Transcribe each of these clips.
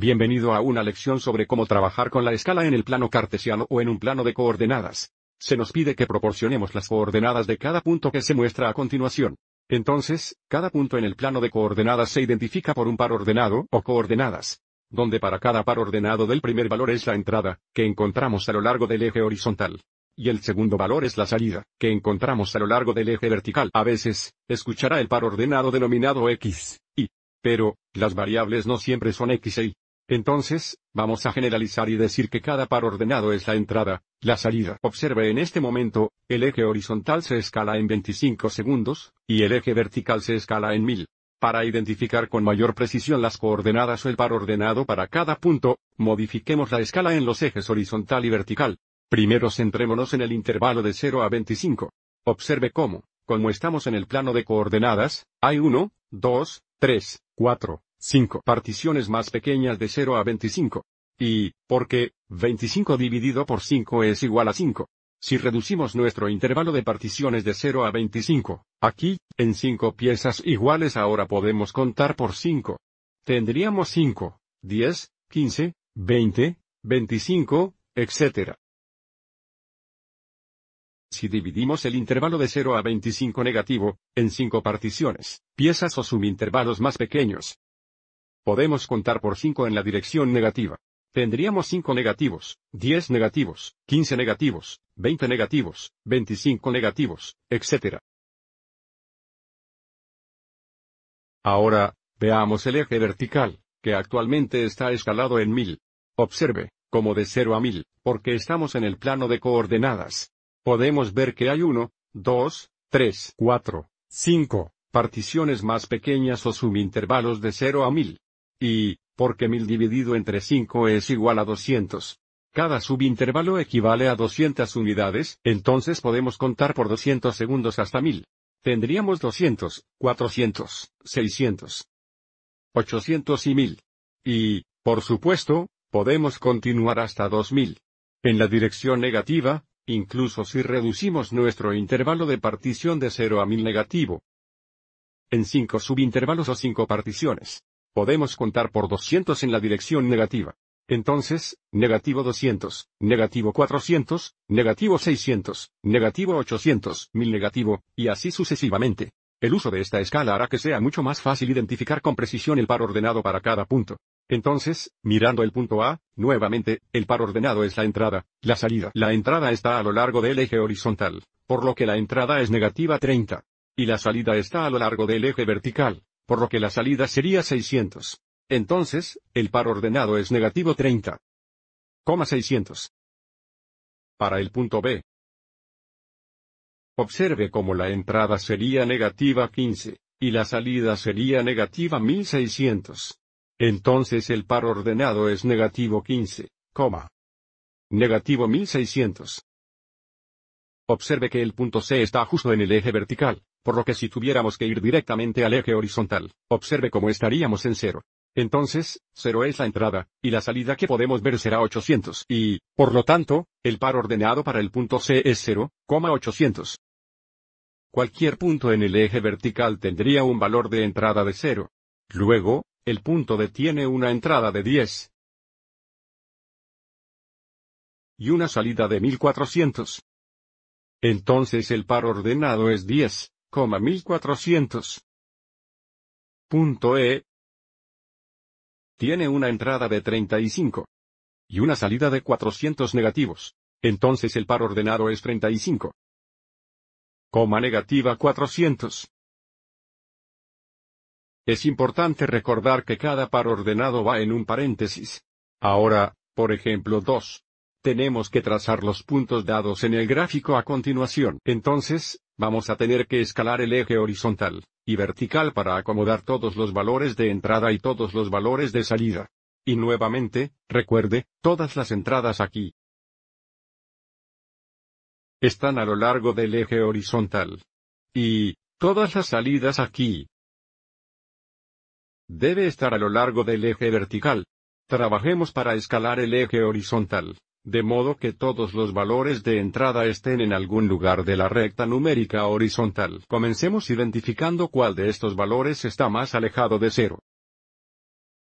Bienvenido a una lección sobre cómo trabajar con la escala en el plano cartesiano o en un plano de coordenadas. Se nos pide que proporcionemos las coordenadas de cada punto que se muestra a continuación. Entonces, cada punto en el plano de coordenadas se identifica por un par ordenado o coordenadas, donde para cada par ordenado del primer valor es la entrada, que encontramos a lo largo del eje horizontal y el segundo valor es la salida, que encontramos a lo largo del eje vertical. A veces, escuchará el par ordenado denominado x, y. Pero, las variables no siempre son x e y, entonces, vamos a generalizar y decir que cada par ordenado es la entrada, la salida. Observe en este momento, el eje horizontal se escala en 25 segundos, y el eje vertical se escala en 1000. Para identificar con mayor precisión las coordenadas o el par ordenado para cada punto, modifiquemos la escala en los ejes horizontal y vertical. Primero centrémonos en el intervalo de 0 a 25. Observe cómo, como estamos en el plano de coordenadas, hay 1, 2, 3, 4, 5 particiones más pequeñas de 0 a 25. Y, ¿por qué, 25 dividido por 5 es igual a 5. Si reducimos nuestro intervalo de particiones de 0 a 25, aquí, en 5 piezas iguales ahora podemos contar por 5. Tendríamos 5, 10, 15, 20, 25, etc. Si dividimos el intervalo de 0 a 25 negativo, en 5 particiones, piezas o subintervalos más pequeños, podemos contar por 5 en la dirección negativa. Tendríamos 5 negativos, 10 negativos, 15 negativos, 20 negativos, 25 negativos, etc. Ahora, veamos el eje vertical, que actualmente está escalado en 1000. Observe, como de 0 a 1000, porque estamos en el plano de coordenadas. Podemos ver que hay 1, 2, 3, 4, 5, particiones más pequeñas o subintervalos de 0 a 1000. Y, porque mil dividido entre cinco es igual a doscientos. Cada subintervalo equivale a 200 unidades, entonces podemos contar por 200 segundos hasta 1000. Tendríamos 200, 400, 600, 800 y 1000. Y, por supuesto, podemos continuar hasta 2000. En la dirección negativa, incluso si reducimos nuestro intervalo de partición de 0 a 1000 negativo. En 5 subintervalos o 5 particiones podemos contar por 200 en la dirección negativa. Entonces, negativo 200, negativo 400, negativo 600, negativo 800, 1000 negativo, y así sucesivamente. El uso de esta escala hará que sea mucho más fácil identificar con precisión el par ordenado para cada punto. Entonces, mirando el punto A, nuevamente, el par ordenado es la entrada, la salida. La entrada está a lo largo del eje horizontal, por lo que la entrada es negativa 30. Y la salida está a lo largo del eje vertical, por lo que la salida sería 600. Entonces, el par ordenado es negativo 30. 600. Para el punto B. Observe cómo la entrada sería negativa 15, y la salida sería negativa 1600. Entonces el par ordenado es negativo 15, coma. Negativo 1600. Observe que el punto C está justo en el eje vertical por lo que si tuviéramos que ir directamente al eje horizontal, observe cómo estaríamos en cero. Entonces, cero es la entrada, y la salida que podemos ver será 800, y, por lo tanto, el par ordenado para el punto C es 0,800. Cualquier punto en el eje vertical tendría un valor de entrada de 0. Luego, el punto D tiene una entrada de 10. Y una salida de 1400. Entonces el par ordenado es 10. 1400. Punto E. Tiene una entrada de 35. Y una salida de 400 negativos. Entonces el par ordenado es 35. Coma negativa 400. Es importante recordar que cada par ordenado va en un paréntesis. Ahora, por ejemplo 2. Tenemos que trazar los puntos dados en el gráfico a continuación. Entonces, Vamos a tener que escalar el eje horizontal y vertical para acomodar todos los valores de entrada y todos los valores de salida. Y nuevamente, recuerde, todas las entradas aquí están a lo largo del eje horizontal. Y, todas las salidas aquí debe estar a lo largo del eje vertical. Trabajemos para escalar el eje horizontal de modo que todos los valores de entrada estén en algún lugar de la recta numérica horizontal. Comencemos identificando cuál de estos valores está más alejado de cero.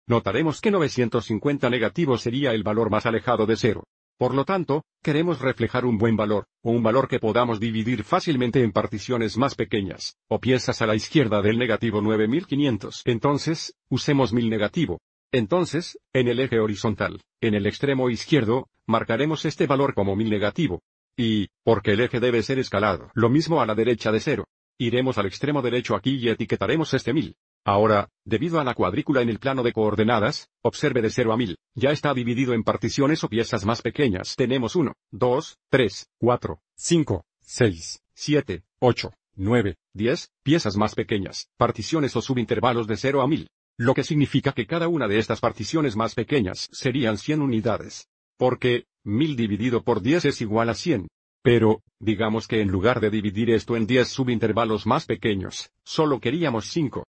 Notaremos que 950 negativo sería el valor más alejado de cero. Por lo tanto, queremos reflejar un buen valor, o un valor que podamos dividir fácilmente en particiones más pequeñas, o piezas a la izquierda del negativo 9500. Entonces, usemos 1000 negativo, entonces, en el eje horizontal, en el extremo izquierdo, marcaremos este valor como 1000 negativo. Y, porque el eje debe ser escalado, lo mismo a la derecha de cero. Iremos al extremo derecho aquí y etiquetaremos este 1000. Ahora, debido a la cuadrícula en el plano de coordenadas, observe de 0 a 1000, ya está dividido en particiones o piezas más pequeñas. Tenemos 1, 2, 3, 4, 5, 6, 7, 8, 9, 10, piezas más pequeñas, particiones o subintervalos de 0 a 1000 lo que significa que cada una de estas particiones más pequeñas serían 100 unidades. Porque, 1000 dividido por 10 es igual a 100. Pero, digamos que en lugar de dividir esto en 10 subintervalos más pequeños, solo queríamos 5.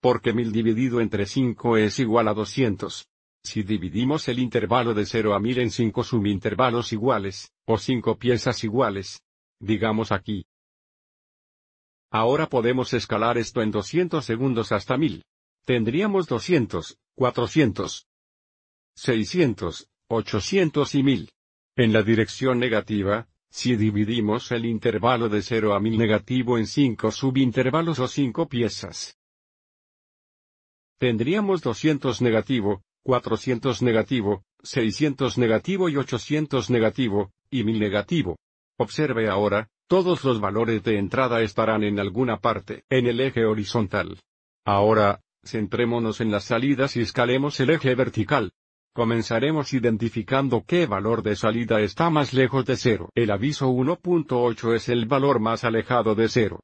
Porque 1000 dividido entre 5 es igual a 200. Si dividimos el intervalo de 0 a 1000 en 5 subintervalos iguales, o 5 piezas iguales, digamos aquí. Ahora podemos escalar esto en 200 segundos hasta 1000 tendríamos 200, 400, 600, 800 y 1000. En la dirección negativa, si dividimos el intervalo de 0 a 1000 negativo en 5 subintervalos o 5 piezas, tendríamos 200 negativo, 400 negativo, 600 negativo y 800 negativo, y 1000 negativo. Observe ahora, todos los valores de entrada estarán en alguna parte en el eje horizontal. Ahora, Centrémonos en las salidas y escalemos el eje vertical. Comenzaremos identificando qué valor de salida está más lejos de cero. El aviso 1.8 es el valor más alejado de cero.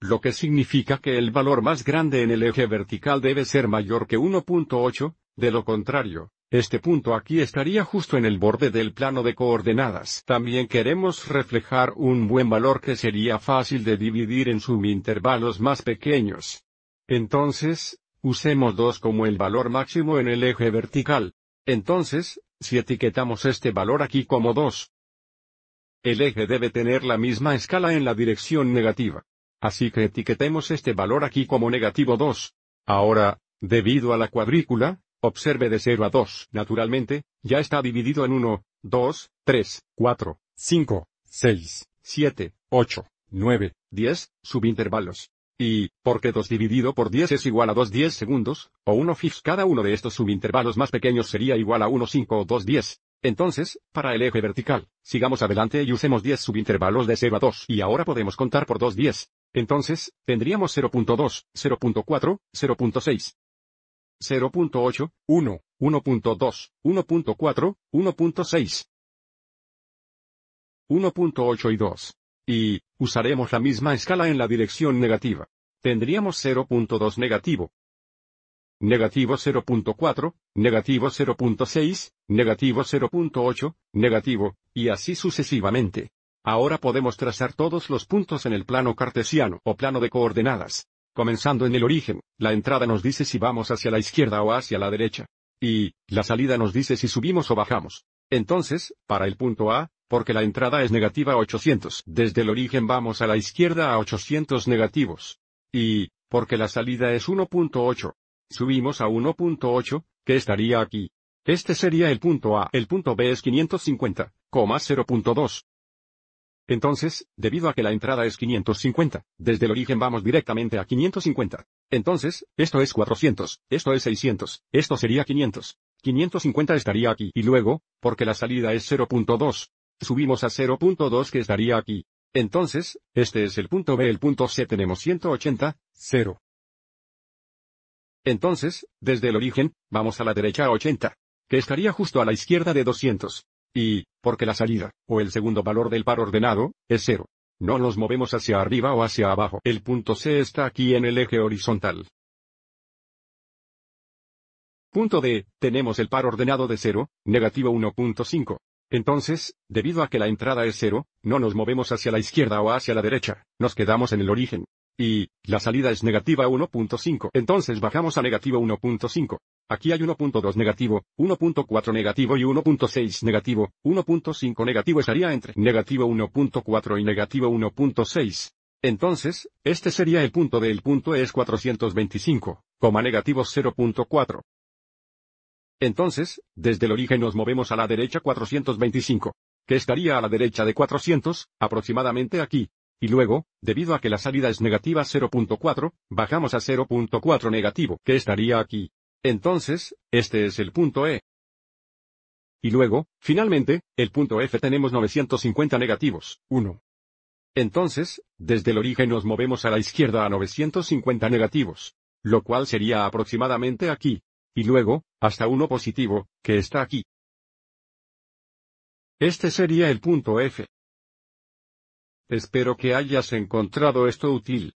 Lo que significa que el valor más grande en el eje vertical debe ser mayor que 1.8, de lo contrario, este punto aquí estaría justo en el borde del plano de coordenadas. También queremos reflejar un buen valor que sería fácil de dividir en subintervalos más pequeños. Entonces, usemos 2 como el valor máximo en el eje vertical. Entonces, si etiquetamos este valor aquí como 2, el eje debe tener la misma escala en la dirección negativa. Así que etiquetemos este valor aquí como negativo 2. Ahora, debido a la cuadrícula, observe de 0 a 2, naturalmente, ya está dividido en 1, 2, 3, 4, 5, 6, 7, 8, 9, 10, subintervalos. Y, porque 2 dividido por 10 es igual a 2 10 segundos, o 1 fifth. cada uno de estos subintervalos más pequeños sería igual a 1 5 o 2 10. Entonces, para el eje vertical, sigamos adelante y usemos 10 subintervalos de 0 a 2 y ahora podemos contar por 2 10. Entonces, tendríamos 0.2, 0.4, 0.6, 0.8, 1, 1.2, 1.4, 1.6, 1.8 y 2. Y, Usaremos la misma escala en la dirección negativa. Tendríamos 0.2 negativo. Negativo 0.4, negativo 0.6, negativo 0.8, negativo, y así sucesivamente. Ahora podemos trazar todos los puntos en el plano cartesiano o plano de coordenadas. Comenzando en el origen, la entrada nos dice si vamos hacia la izquierda o hacia la derecha. Y, la salida nos dice si subimos o bajamos. Entonces, para el punto A, porque la entrada es negativa 800. Desde el origen vamos a la izquierda a 800 negativos. Y, porque la salida es 1.8. Subimos a 1.8, que estaría aquí. Este sería el punto A. El punto B es 550, 0.2. Entonces, debido a que la entrada es 550, desde el origen vamos directamente a 550. Entonces, esto es 400, esto es 600, esto sería 500. 550 estaría aquí y luego, porque la salida es 0.2. Subimos a 0.2 que estaría aquí. Entonces, este es el punto B, el punto C tenemos 180, 0. Entonces, desde el origen, vamos a la derecha a 80, que estaría justo a la izquierda de 200. Y, porque la salida, o el segundo valor del par ordenado, es 0. No nos movemos hacia arriba o hacia abajo. El punto C está aquí en el eje horizontal. Punto D, tenemos el par ordenado de 0, negativo 1.5. Entonces, debido a que la entrada es cero, no nos movemos hacia la izquierda o hacia la derecha, nos quedamos en el origen. Y, la salida es negativa 1.5. Entonces bajamos a negativo 1.5. Aquí hay 1.2 negativo, 1.4 negativo y 1.6 negativo, 1.5 negativo estaría entre negativo 1.4 y negativo 1.6. Entonces, este sería el punto del punto es 425, negativo 0.4. Entonces, desde el origen nos movemos a la derecha 425, que estaría a la derecha de 400, aproximadamente aquí. Y luego, debido a que la salida es negativa 0.4, bajamos a 0.4 negativo, que estaría aquí. Entonces, este es el punto E. Y luego, finalmente, el punto F tenemos 950 negativos, 1. Entonces, desde el origen nos movemos a la izquierda a 950 negativos, lo cual sería aproximadamente aquí. Y luego, hasta uno positivo, que está aquí. Este sería el punto F. Espero que hayas encontrado esto útil.